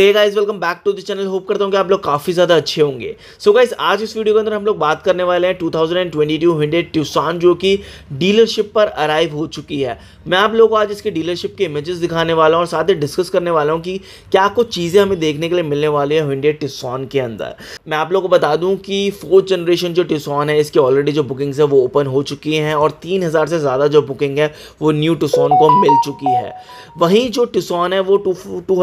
hey guys welcome back to the channel hope करता हूँ कि आप लोग काफ़ी ज़्यादा अच्छे होंगे सो so गाइस आज इस वीडियो के अंदर हम लोग बात करने वाले हैं 2022 थाउजेंड हंड्रेड ट्यूसान जो कि डीलरशिप पर अराइव हो चुकी है मैं आप लोगों को आज इसके डीलरशिप के इमेजेस दिखाने वाला हूँ और साथ ही डिस्कस करने वाला हूँ कि क्या कुछ चीज़ें हमें देखने के लिए मिलने वाली है हंड्रेड ट्यूसान के अंदर मैं आप लोग को बता दूँ कि फोर्थ जनरेशन जो ट्यूसान है इसकी ऑलरेडी जो बुकिंग्स है वो ओपन हो चुकी हैं और तीन से ज़्यादा जो बुकिंग है वो न्यू ट्यूसान को मिल चुकी है वहीं जो ट्यूसान है वो two two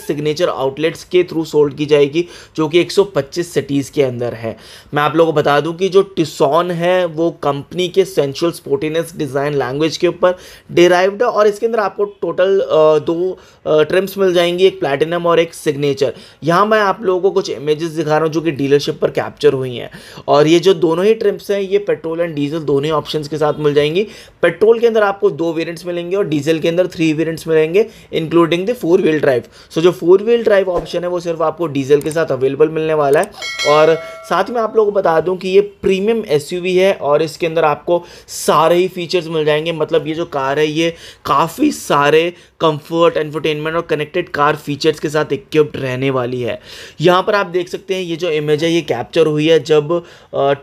six signature outlets के थ्रू सोल्ड की जाएगी जो कि 125 सिटीज़ के अंदर है मैं आप लोगों को बता दूं कि जो टिसन है वो कंपनी के सेंशुअल स्पोर्टिनेस डिज़ाइन लैंग्वेज के ऊपर डिराइव्ड है और इसके अंदर आपको टोटल दो ट्रिम्स मिल जाएंगी एक प्लेटिनम और एक सिग्नेचर यहाँ मैं आप लोगों को कुछ इमेजेस दिखा रहा हूँ जो कि डीलरशिप पर कैप्चर हुई हैं और ये जो दोनों ही ट्रिम्स हैं ये पेट्रोल एंड डीजल दोनों ही ऑप्शन के साथ मिल जाएंगी पेट्रोल के अंदर आपको दो वेरियंट्स मिलेंगे और डीजल के अंदर थ्री वेरियंट्स मिलेंगे including the four wheel drive so so जो फोर व्हील ड्राइव ऑप्शन है वो सिर्फ आपको डीजल के साथ अवेलेबल मिलने वाला है और साथ में आप लोगों को बता दूं कि ये प्रीमियम एसयूवी है और इसके अंदर आपको सारे ही फीचर्स मिल जाएंगे मतलब ये जो कार है ये काफ़ी सारे कंफर्ट एंटरटेनमेंट और कनेक्टेड कार फीचर्स के साथ इक्विप्ड रहने वाली है यहाँ पर आप देख सकते हैं ये जो इमेज है ये कैप्चर हुई है जब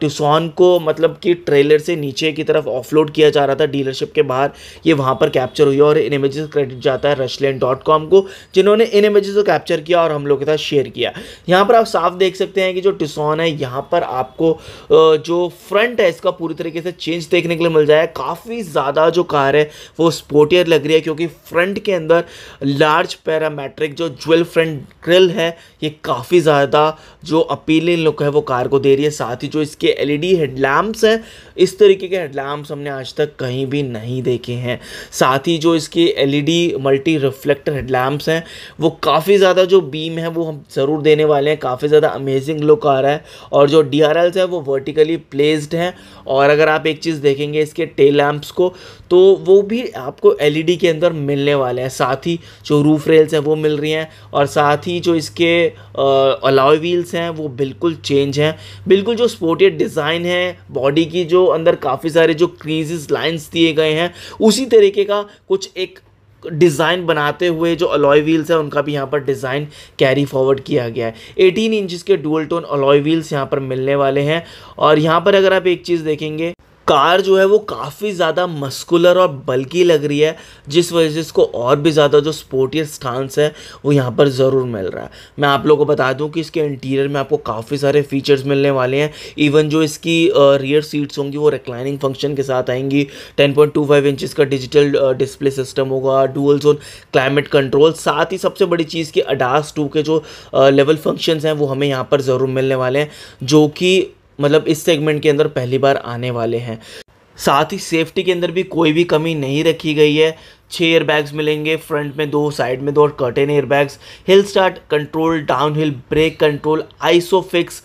टूसॉन को मतलब कि ट्रेलर से नीचे की तरफ ऑफलोड किया जा रहा था डीलरशिप के बाहर ये वहाँ पर कैप्चर हुई और इन इमेजेस क्रेडिट जाता है रशलैन डॉट कॉम को जिन्होंने इन इमेजेस को कैप्चर किया और हम लोग के साथ शेयर किया यहाँ पर आप साफ देख सकते हैं कि जो टूसॉन है हैं यहाँ पर आपको जो फ्रंट है इसका पूरी तरीके से चेंज देखने के लिए मिल जाए काफ़ी ज़्यादा जो कार है वो स्पोर्टियर लग रही है क्योंकि फ्रंट के अंदर लार्ज पैरामेट्रिक जो ज्वेल फ्रंट ग्रिल है ये काफ़ी ज़्यादा जो अपीलिंग लुक है वो कार को दे रही है साथ ही जो इसके एलईडी ई हैं इस तरीके के हेडलैम्प्स हमने आज तक कहीं भी नहीं देखे हैं साथ ही जो इसके एलईडी मल्टी रिफ्लेक्टर हेडलैम्प्स हैं वो काफ़ी ज़्यादा जो बीम है वो हम ज़रूर देने वाले हैं काफ़ी ज़्यादा अमेजिंग लुक आ रहा है और जो डी आर है वो वर्टिकली प्लेस्ड हैं और अगर आप एक चीज़ देखेंगे इसके टेल लैम्प्स को तो वो भी आपको एल e के अंदर मिलने वाले हैं साथ ही जो रूफ रेल्स हैं वो मिल रही हैं और साथ ही जो इसके अलाव व्हील्स हैं वो बिल्कुल चेंज हैं बिल्कुल जो स्पोर्टेड डिज़ाइन है बॉडी की जो अंदर काफ़ी सारे जो क्रीजेस लाइन्स दिए गए हैं उसी तरीके का कुछ एक डिज़ाइन बनाते हुए जो अलॉय व्हील्स हैं उनका भी यहाँ पर डिज़ाइन कैरी फॉरवर्ड किया गया है 18 इंचज़ के डुअल टोन अलॉय व्हील्स यहाँ पर मिलने वाले हैं और यहाँ पर अगर आप एक चीज़ देखेंगे कार जो है वो काफ़ी ज़्यादा मस्कुलर और बल्कि लग रही है जिस वजह से इसको और भी ज़्यादा जो स्पोर्टी स्टांस है वो यहाँ पर ज़रूर मिल रहा है मैं आप लोगों को बता दूँ कि इसके इंटीरियर में आपको काफ़ी सारे फीचर्स मिलने वाले हैं इवन जो इसकी रियर सीट्स होंगी वो रिक्लाइनिंग फंक्शन के साथ आएंगी ten point two five inches का डिजिटल डिस्प्ले सिस्टम होगा डूल जोन क्लाइमेट कंट्रोल साथ ही सबसे बड़ी चीज़ की अडास टू के जो लेवल फंक्शन हैं वो हमें यहाँ पर ज़रूर मिलने वाले हैं जो कि मतलब इस सेगमेंट के अंदर पहली बार आने वाले हैं साथ ही सेफ्टी के अंदर भी कोई भी कमी नहीं रखी गई है छः एयरबैग्स मिलेंगे फ्रंट में दो साइड में दो और curtain airbags hill start control down hill brake control isofix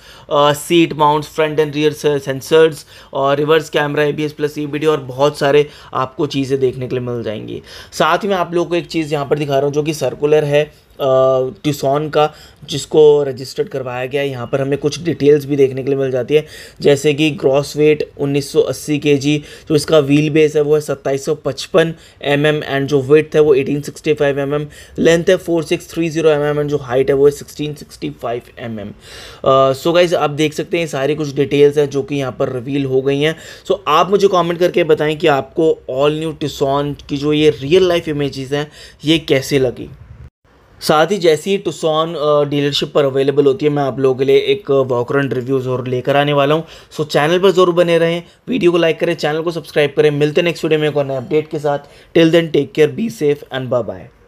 seat mounts front and rear sensors और reverse camera A B S plus E B D और बहुत सारे आपको चीज़ें देखने के लिए मिल जाएंगी साथ ही मैं आप लोगों को एक चीज़ यहाँ पर दिखा रहा हूँ जो कि सर्कुलर है ट्यूसॉन का जिसको रजिस्टर्ड करवाया गया है यहाँ पर हमें कुछ डिटेल्स भी देखने के लिए मिल जाती है जैसे कि ग्रॉस वेट 1980 केजी जो इसका व्हील बेस है वो है 2755 एमएम एंड जो वेट है वो 1865 एमएम लेंथ है 4630 एमएम एंड जो हाइट है वो है 1665 एमएम सो गाइज आप देख सकते हैं सारी कुछ डिटेल्स हैं जो कि यहाँ पर रिवील हो गई हैं सो so, आप मुझे कॉमेंट करके बताएँ कि आपको ऑल न्यू टिसॉन की जो ये रियल लाइफ इमेजेस हैं ये कैसे लगी साथ ही जैसी टूसॉन टुसॉन डीलरशिप पर अवेलेबल होती है मैं आप लोगों के लिए एक वॉकरन रिव्यू ज़रूर लेकर आने वाला हूँ सो चैनल पर ज़रूर बने रहें वीडियो को लाइक करें चैनल को सब्सक्राइब करें मिलते नेक्स्ट वीडियो में एक और नए अपडेट के साथ till then take care be safe and bye bye